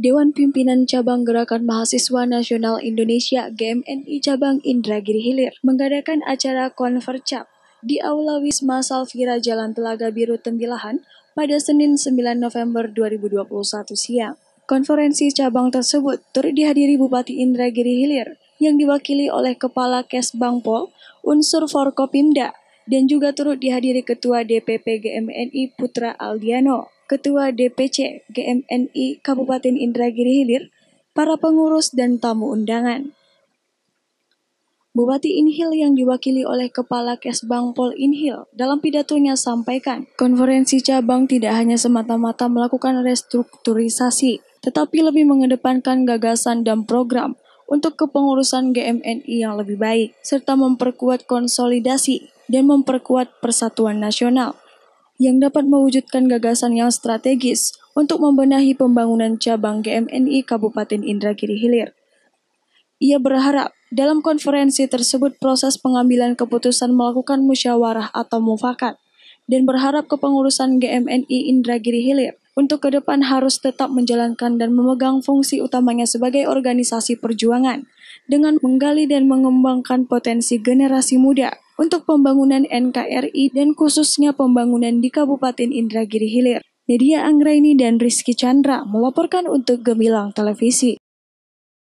Dewan Pimpinan Cabang Gerakan Mahasiswa Nasional Indonesia GMNI Cabang Indragiri Hilir mengadakan acara Konvercap di Aula Wisma Salvira Jalan Telaga Biru Tembilahan pada Senin 9 November 2021 siang. Konferensi cabang tersebut turut dihadiri Bupati Indragiri Hilir yang diwakili oleh Kepala Kesbangpol, unsur Forkopimda, dan juga turut dihadiri Ketua DPP GMNI Putra Aldiano. Ketua DPC GMNI Kabupaten Indragiri Hilir, para pengurus dan tamu undangan. Bupati Inhil yang diwakili oleh Kepala Kesbang Pol Inhil dalam pidatonya sampaikan, konferensi cabang tidak hanya semata-mata melakukan restrukturisasi, tetapi lebih mengedepankan gagasan dan program untuk kepengurusan GMNI yang lebih baik, serta memperkuat konsolidasi dan memperkuat persatuan nasional yang dapat mewujudkan gagasan yang strategis untuk membenahi pembangunan cabang GMNI Kabupaten Indragiri Hilir. Ia berharap dalam konferensi tersebut proses pengambilan keputusan melakukan musyawarah atau mufakat dan berharap kepengurusan GMNI Indragiri Hilir untuk ke depan harus tetap menjalankan dan memegang fungsi utamanya sebagai organisasi perjuangan dengan menggali dan mengembangkan potensi generasi muda untuk pembangunan NKRI dan khususnya pembangunan di Kabupaten Indragiri Hilir. Nadia Anggraini dan Rizky Chandra melaporkan untuk Gemilang Televisi.